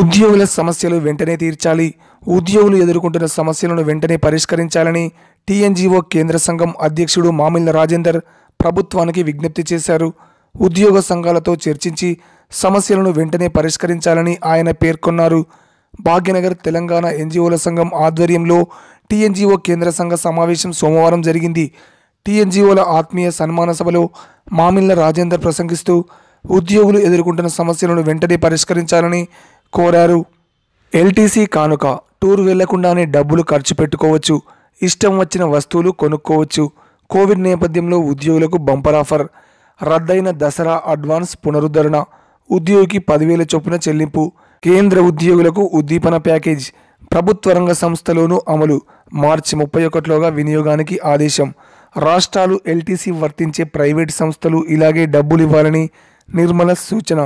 ఉద్యోగుల సమస్యలు వెంటనే తీర్చాలి ఉద్యోగులు ఎదుర్కొంటున్న సమస్యలను వెంటనే పరిష్కరించాలని టీఎన్జీఓ కేంద్ర సంఘం అధ్యక్షుడు మామిళ్ళ రాజేందర్ ప్రభుత్వానికి విజ్ఞప్తి చేశారు ఉద్యోగ సంఘాలతో చర్చించి సమస్యలను వెంటనే పరిష్కరించాలని ఆయన పేర్కొన్నారు భాగ్యనగర్ తెలంగాణ ఎన్జిఓల సంఘం ఆధ్వర్యంలో టీఎన్జీఓ కేంద్ర సంఘ సమావేశం సోమవారం జరిగింది టీఎన్జీఓల ఆత్మీయ సన్మాన సభలో మామిళ్ళ రాజేందర్ ప్రసంగిస్తూ ఉద్యోగులు ఎదుర్కొంటున్న సమస్యలను వెంటనే పరిష్కరించాలని కోరారు ఎల్టీసీ కానుక టూర్ వెళ్లకుండానే డబ్బులు ఖర్చు పెట్టుకోవచ్చు ఇష్టం వచ్చిన వస్తువులు కొనుక్కోవచ్చు కోవిడ్ నేపథ్యంలో ఉద్యోగులకు బంపర్ ఆఫర్ రద్దయిన దసరా అడ్వాన్స్ పునరుద్ధరణ ఉద్యోగికి పదివేల చొప్పున చెల్లింపు కేంద్ర ఉద్యోగులకు ఉద్దీపన ప్యాకేజ్ ప్రభుత్వ రంగ సంస్థలోనూ అమలు మార్చి ముప్పై ఒకటిలోగా వినియోగానికి ఆదేశం రాష్ట్రాలు ఎల్టీసీ వర్తించే ప్రైవేట్ సంస్థలు ఇలాగే డబ్బులు ఇవ్వాలని నిర్మల సూచన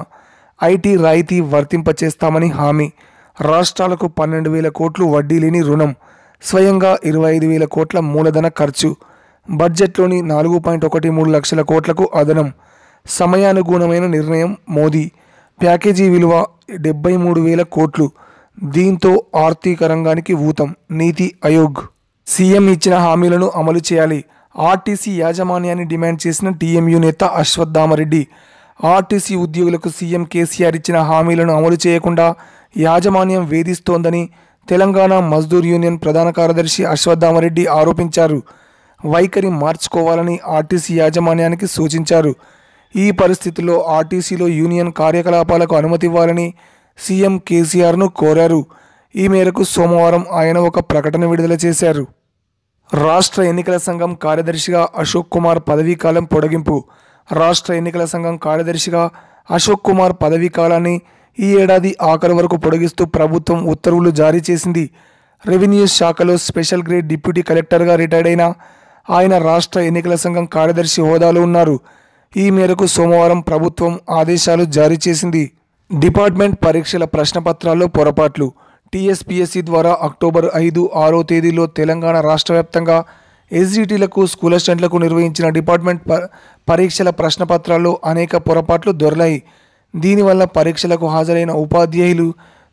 ఐటీ రాయితీ వర్తింపచేస్తామని హామీ రాష్ట్రాలకు పన్నెండు వేల కోట్లు వడ్డీ లేని రుణం స్వయంగా ఇరవై ఐదు వేల కోట్ల మూలధన ఖర్చు బడ్జెట్లోని నాలుగు పాయింట్ ఒకటి మూడు లక్షల కోట్లకు అదనం సమయానుగుణమైన నిర్ణయం మోదీ ప్యాకేజీ విలువ డెబ్బై మూడు వేల కోట్లు దీంతో ఆర్థిక రంగానికి ఊతం నీతి ఆయోగ్ సీఎం ఇచ్చిన హామీలను అమలు చేయాలి ఆర్టీసీ యాజమాన్యాన్ని డిమాండ్ చేసిన టీఎంయు నేత అశ్వత్థామరెడ్డి ఆర్టీసీ ఉద్యోగులకు సీఎం కేసీఆర్ ఇచ్చిన హామీలను అమలు చేయకుండా యాజమాన్యం వేధిస్తోందని తెలంగాణ మజ్దూర్ యూనియన్ ప్రధాన కార్యదర్శి అశ్వత్థామరెడ్డి ఆరోపించారు వైఖరి మార్చుకోవాలని ఆర్టీసీ యాజమాన్యానికి సూచించారు ఈ పరిస్థితుల్లో ఆర్టీసీలో యూనియన్ కార్యకలాపాలకు అనుమతి ఇవ్వాలని సీఎం కేసీఆర్ను కోరారు ఈ మేరకు సోమవారం ఆయన ఒక ప్రకటన విడుదల చేశారు రాష్ట్ర ఎన్నికల సంఘం కార్యదర్శిగా అశోక్ కుమార్ పదవీకాలం పొడిగింపు రాష్ట్ర ఎన్నికల సంఘం కార్యదర్శిగా అశోక్ కుమార్ పదవీ కాలాన్ని ఈ ఏడాది ఆఖరు వరకు పొడిగిస్తూ ప్రభుత్వం ఉత్తర్వులు జారీ చేసింది రెవెన్యూ శాఖలో స్పెషల్ గ్రేడ్ డిప్యూటీ కలెక్టర్గా రిటైర్డ్ అయిన ఆయన రాష్ట్ర ఎన్నికల సంఘం కార్యదర్శి హోదాలో ఉన్నారు ఈ మేరకు సోమవారం ప్రభుత్వం ఆదేశాలు జారీ చేసింది డిపార్ట్మెంట్ పరీక్షల ప్రశ్నపత్రాల్లో పొరపాట్లు టీఎస్పీఎస్సీ ద్వారా అక్టోబర్ ఐదు ఆరో తేదీలో తెలంగాణ రాష్ట్ర వ్యాప్తంగా ఎస్జీటీలకు స్కూల్ అసిస్టెంట్లకు నిర్వహించిన డిపార్ట్మెంట్ పరీక్షల ప్రశ్నపత్రాల్లో అనేక పొరపాట్లు దొరలాయి దీనివల్ల పరీక్షలకు హాజరైన ఉపాధ్యాయులు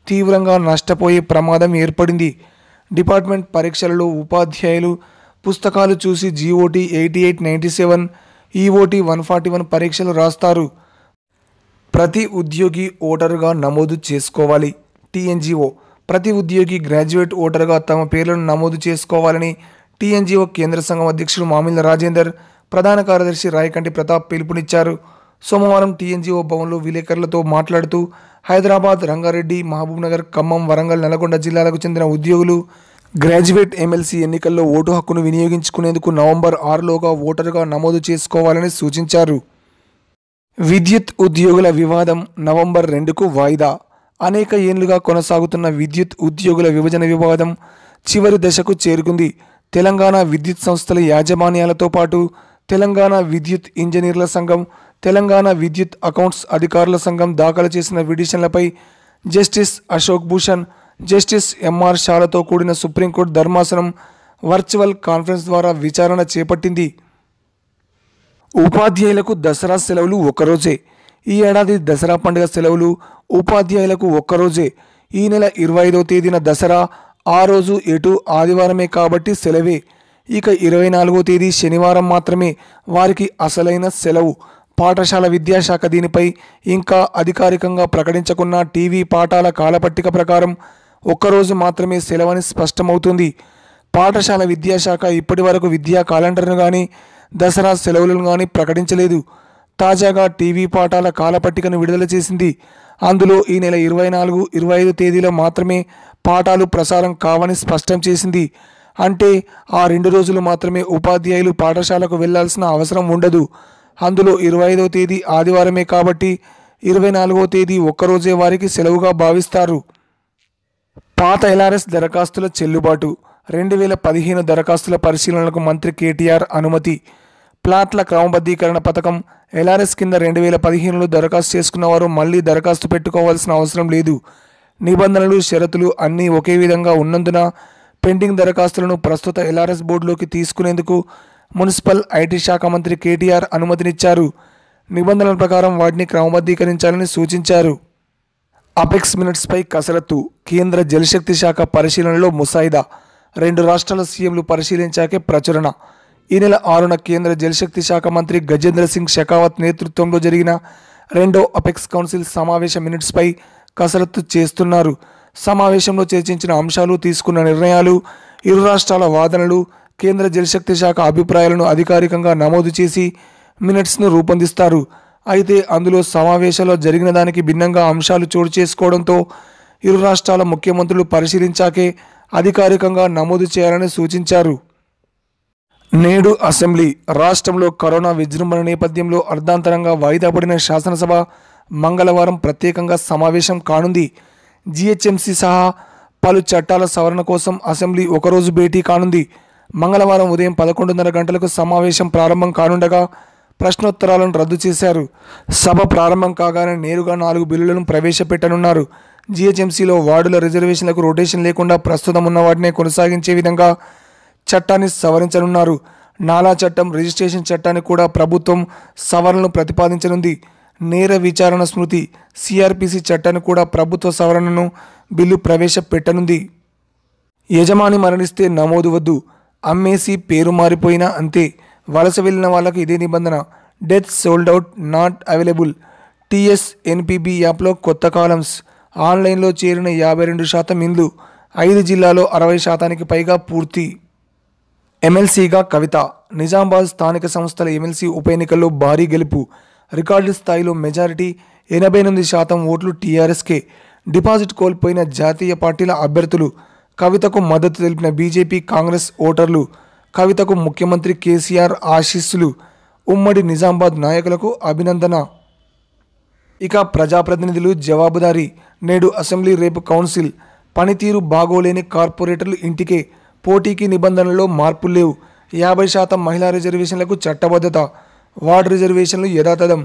తీవ్రంగా నష్టపోయే ప్రమాదం ఏర్పడింది డిపార్ట్మెంట్ పరీక్షలలో ఉపాధ్యాయులు పుస్తకాలు చూసి GOT eighty eight ninety seven EOT one forty one పరీక్షలు రాస్తారు ప్రతి ఉద్యోగి ఓటరుగా నమోదు చేసుకోవాలి టీఎన్జిఓ ప్రతి ఉద్యోగి గ్రాడ్యుయేట్ ఓటరుగా తమ పేర్లను నమోదు చేసుకోవాలని టీఎన్జీఓ కేంద్ర సంఘం అధ్యక్షుడు మామిళ్ళ రాజేందర్ ప్రధాన కార్యదర్శి రాయకంటి ప్రతాప్ పిలుపునిచ్చారు సోమవారం టీఎన్జీఓ భవన్లో విలేకరులతో మాట్లాడుతూ హైదరాబాద్ రంగారెడ్డి మహబూబ్నగర్ ఖమ్మం వరంగల్ నల్గొండ జిల్లాలకు చెందిన ఉద్యోగులు గ్రాడ్యుయేట్ ఎమ్మెల్సీ ఎన్నికల్లో ఓటు హక్కును వినియోగించుకునేందుకు నవంబర్ ఆరులోగా ఓటరుగా నమోదు చేసుకోవాలని సూచించారు విద్యుత్ ఉద్యోగుల వివాదం నవంబర్ రెండుకు వాయిదా అనేక ఏళ్లుగా కొనసాగుతున్న విద్యుత్ ఉద్యోగుల విభజన వివాదం చివరి దశకు చేరుకుంది తెలంగాణ విద్యుత్ సంస్థల యాజమాన్యాలతో పాటు తెలంగాణ విద్యుత్ ఇంజనీర్ల సంఘం తెలంగాణ విద్యుత్ అకౌంట్స్ అధికారుల సంఘం దాఖలు చేసిన విడిషన్లపై justice Ashok Bhushan justice MR షాలతో కూడిన సుప్రీంకోర్టు ధర్మాసనం వర్చువల్ కాన్ఫరెన్స్ ద్వారా విచారణ చేపట్టింది ఉపాధ్యాయులకు దసరా సెలవులు ఒక్కరోజే ఈ ఏడాది దసరా పండుగ సెలవులు ఉపాధ్యాయులకు ఒక్కరోజే ఈ నెల ఇరవై ఐదవ తేదీన దసరా ఆ రోజు ఎటు ఆదివారమే కాబట్టి సెలవే ఇక ఇరవై నాలుగో తేదీ శనివారం మాత్రమే వారికి అసలైన సెలవు పాఠశాల విద్యాశాఖ దీనిపై ఇంకా అధికారికంగా ప్రకటించకున్న టీవీ పాఠాల కాలపట్టిక ప్రకారం ఒక్కరోజు మాత్రమే సెలవని స్పష్టమవుతుంది పాఠశాల విద్యాశాఖ ఇప్పటి వరకు విద్యా క్యాలెండర్ను కానీ దసరా సెలవులను కానీ ప్రకటించలేదు తాజాగా టీవీ పాఠాల కాలపట్టికను విడుదల చేసింది అందులో ఈ నెల ఇరవై నాలుగు ఇరవై ఐదు తేదీలో మాత్రమే పాఠాలు ప్రసారం కావని స్పష్టం చేసింది అంటే ఆ రెండు రోజులు మాత్రమే ఉపాధ్యాయులు పాఠశాలకు వెళ్లాల్సిన అవసరం ఉండదు అందులో ఇరవై ఐదవ తేదీ ఆదివారమే కాబట్టి ఇరవై నాలుగవ తేదీ ఒక్కరోజే వారికి సెలవుగా భావిస్తారు పాత ఎల్ఆర్ఎస్ దరఖాస్తుల చెల్లుబాటు రెండు వేల పదిహేను దరఖాస్తుల పరిశీలనలకు మంత్రి కేటీఆర్ అనుమతి ప్లాట్ల క్రమబద్ధీకరణ పథకం ఎల్ఆర్ఎస్ కింద రెండు వేల పదిహేనులో దరఖాస్తు చేసుకున్నవారు మళ్లీ దరఖాస్తు పెట్టుకోవాల్సిన అవసరం లేదు నిబంధనలు షరతులు అన్నీ ఒకే విధంగా ఉన్నందున పెండింగ్ దరఖాస్తులను ప్రస్తుత ఎల్ఆర్ఎస్ బోర్డులోకి తీసుకునేందుకు మున్సిపల్ ఐటీ శాఖ మంత్రి కేటీఆర్ అనుమతినిచ్చారు నిబంధనల ప్రకారం వాటిని క్రమబద్ధీకరించాలని సూచించారు అపెక్స్ మినిట్స్పై కసరత్తు కేంద్ర జలశక్తి శాఖ పరిశీలనలో ముసాయిదా రెండు రాష్ట్రాల సీఎంలు పరిశీలించాకే ప్రచురణ ఈ నెల ఆరున కేంద్ర జలశక్తి శాఖ మంత్రి గజేంద్ర సింగ్ షెకావత్ నేతృత్వంలో జరిగిన రెండో అపెక్స్ కౌన్సిల్ సమావేశ మినిట్స్పై కసరత్తు చేస్తున్నారు సమావేశంలో చర్చించిన అంశాలు తీసుకున్న నిర్ణయాలు ఇరు రాష్ట్రాల వాదనలు కేంద్ర జలశక్తి శాఖ అభిప్రాయాలను అధికారికంగా నమోదు చేసి మినిట్స్ను రూపొందిస్తారు అయితే అందులో సమావేశంలో జరిగిన దానికి భిన్నంగా అంశాలు చోటు చేసుకోవడంతో ఇరు రాష్ట్రాల ముఖ్యమంత్రులు పరిశీలించాకే అధికారికంగా నమోదు చేయాలని సూచించారు నేడు అసెంబ్లీ రాష్ట్రంలో కరోనా విజృంభణ నేపథ్యంలో అర్ధాంతరంగా వాయిదా పడిన శాసనసభ మంగళవారం ప్రత్యేకంగా సమావేశం కానుంది జీహెచ్ఎంసీ సహా పలు చట్టాల సవరణ కోసం అసెంబ్లీ ఒకరోజు భేటీ కానుంది మంగళవారం ఉదయం పదకొండున్నర గంటలకు సమావేశం ప్రారంభం కానుండగా ప్రశ్నోత్తరాలను రద్దు చేశారు సభ ప్రారంభం కాగానే నేరుగా నాలుగు బిల్లులను ప్రవేశపెట్టనున్నారు జీహెచ్ఎంసీలో వార్డుల రిజర్వేషన్లకు రొటేషన్ లేకుండా ప్రస్తుతం ఉన్న వాటినే కొనసాగించే విధంగా చట్టాన్ని సవరించనున్నారు నాలా చట్టం రిజిస్ట్రేషన్ చట్టాన్ని కూడా ప్రభుత్వం సవరణను ప్రతిపాదించనుంది నేర విచారణ స్మృతి సిఆర్పిసి చట్టాన్ని కూడా ప్రభుత్వ సవరణను బిల్లు ప్రవేశపెట్టనుంది యజమాని మరణిస్తే నమోదు వద్దు అమ్మేసి పేరు మారిపోయినా అంతే వలస వెళ్ళిన వాళ్ళకు ఇదే నిబంధన death sold out not available TS NPB యాప్లో కొత్త కాలమ్స్ ఆన్లైన్లో చేరిన యాభై రెండు శాతం ఇండ్లు ఐదు జిల్లాలో అరవై శాతానికి పైగా పూర్తి ఎమ్మెల్సీగా కవిత నిజామాబాద్ స్థానిక సంస్థల ఎమ్మెల్సీ ఉప ఎన్నికల్లో భారీ గెలుపు రికార్డు స్థాయిలో మెజారిటీ ఎనభై ఎనిమిది శాతం ఓట్లు టీఆర్ఎస్కే డిపాజిట్ కోల్పోయిన జాతీయ పార్టీల అభ్యర్థులు కవితకు మద్దతు తెలిపిన బీజేపీ కాంగ్రెస్ ఓటర్లు కవితకు ముఖ్యమంత్రి కేసీఆర్ ఆశీస్సులు ఉమ్మడి నిజామాబాద్ నాయకులకు అభినందన ఇక ప్రజాప్రతినిధులు జవాబుదారీ నేడు అసెంబ్లీ రేపు కౌన్సిల్ పనితీరు బాగోలేని కార్పొరేటర్లు ఇంటికే పోటీకి నిబంధనల్లో మార్పు లేవు యాభై శాతం మహిళా రిజర్వేషన్లకు చట్టబద్ధత వార్డు రిజర్వేషన్లు యథాతథం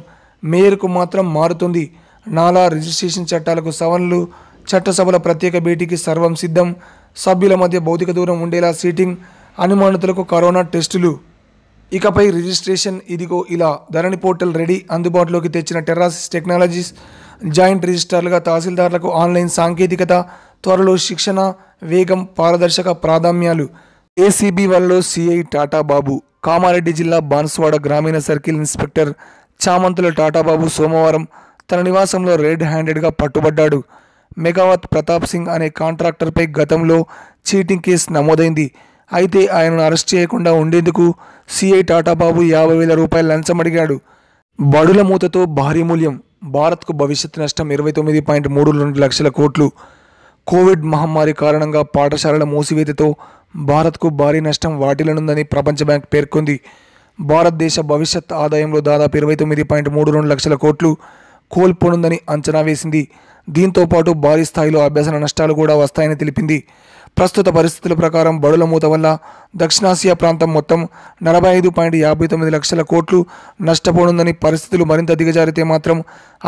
మేయర్కు మాత్రం మారుతుంది నాలా రిజిస్ట్రేషన్ చట్టాలకు సవరణలు చట్టసభల ప్రత్యేక భేటీకి సర్వం సిద్ధం సభ్యుల మధ్య భౌతిక దూరం ఉండేలా సీటింగ్ అనుమానితులకు కరోనా టెస్టులు ఇకపై రిజిస్ట్రేషన్ ఇదిగో ఇలా ధరణి పోర్టల్ రెడీ అందుబాటులోకి తెచ్చిన టెర్రాసిస్ టెక్నాలజీస్ జాయింట్ రిజిస్టార్లుగా తహసీల్దార్లకు ఆన్లైన్ సాంకేతికత త్వరలో శిక్షణ వేగం పారదర్శక ప్రాధాన్యాలు ఏసీబీ వల్ల సిఐ టాటా బాబు కామారెడ్డి జిల్లా బాన్స్వాడ గ్రామీణ సర్కిల్ ఇన్స్పెక్టర్ చామంతుల టాటాబాబు సోమవారం తన నివాసంలో రెడ్ హ్యాండెడ్గా పట్టుబడ్డాడు మెగావత్ ప్రతాప్ సింగ్ అనే కాంట్రాక్టర్పై గతంలో చీటింగ్ కేసు నమోదైంది అయితే ఆయనను అరెస్ట్ చేయకుండా ఉండేందుకు సిఐ టాటాబాబు యాభై వేల రూపాయలు లంచం అడిగాడు బడుల మూతతో భారీ మూల్యం భారత్కు భవిష్యత్ నష్టం ఇరవై తొమ్మిది పాయింట్ మూడు రెండు లక్షల కోట్లు కోవిడ్ మహమ్మారి కారణంగా పాఠశాలల మూసివేతతో భారత్కు భారీ నష్టం వాటిల్లనుందని ప్రపంచ బ్యాంక్ పేర్కొంది భారతదేశ భవిష్యత్ ఆదాయంలో దాదాపు ఇరవై తొమ్మిది పాయింట్ మూడు రెండు లక్షల కోట్లు కోల్పోనుందని అంచనా వేసింది దీంతో పాటు భారీ స్థాయిలో అభ్యసన నష్టాలు కూడా వస్తాయని తెలిపింది ప్రస్తుత పరిస్థితుల ప్రకారం బడుల మూత వల్ల దక్షిణాసియా ప్రాంతం మొత్తం నలభై ఐదు పాయింట్ యాభై తొమ్మిది లక్షల కోట్లు నష్టపోనుందని పరిస్థితులు మరింత దిగజారితే మాత్రం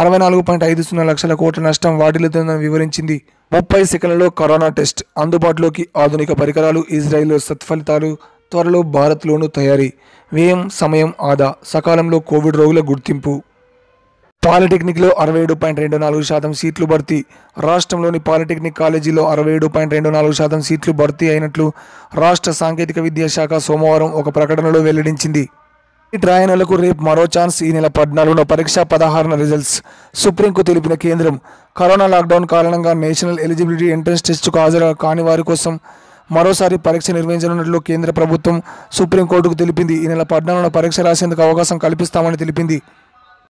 అరవై నాలుగు పాయింట్ ఐదు సున్నా లక్షల కోట్ల నష్టం వాటిల్లుతుందని వివరించింది ముప్పై సెకండ్లలో కరోనా టెస్ట్ అందుబాటులోకి ఆధునిక పరికరాలు ఇజ్రాయిల్లో సత్ఫలితాలు త్వరలో భారత్లోనూ తయారీ వ్యయం సమయం ఆదా సకాలంలో కోవిడ్ రోగుల గుర్తింపు పాలిటెక్నిక్లో అరవై ఏడు పాయింట్ రెండు నాలుగు శాతం సీట్లు భర్తీ రాష్ట్రంలోని పాలిటెక్నిక్ కాలేజీలో అరవై ఏడు పాయింట్ రెండు నాలుగు శాతం సీట్లు భర్తీ అయినట్లు రాష్ట్ర సాంకేతిక విద్యాశాఖ సోమవారం ఒక ప్రకటనలో వెల్లడించింది రాయనలకు రేపు మరో ఛాన్స్ ఈ నెల పద్నాలుగులో పరీక్ష పదహారున రిజల్ట్స్ సుప్రీంకు తెలిపిన కేంద్రం కరోనా లాక్డౌన్ కారణంగా నేషనల్ ఎలిజిబిలిటీ ఎంట్రన్స్ టెస్టుకు హాజరు కాని వారి కోసం మరోసారి పరీక్ష నిర్వహించనున్నట్లు కేంద్ర ప్రభుత్వం సుప్రీంకోర్టుకు తెలిపింది ఈ నెల పద్నాలుగులో పరీక్ష రాసేందుకు అవకాశం కల్పిస్తామని తెలిపింది